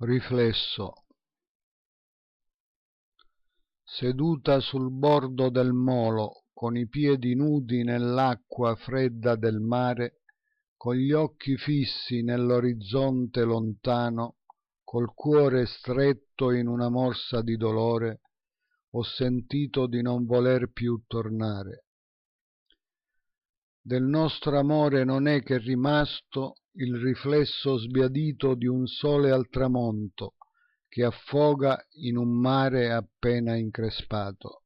riflesso seduta sul bordo del molo con i piedi nudi nell'acqua fredda del mare con gli occhi fissi nell'orizzonte lontano col cuore stretto in una morsa di dolore ho sentito di non voler più tornare del nostro amore non è che rimasto il riflesso sbiadito di un sole al tramonto che affoga in un mare appena increspato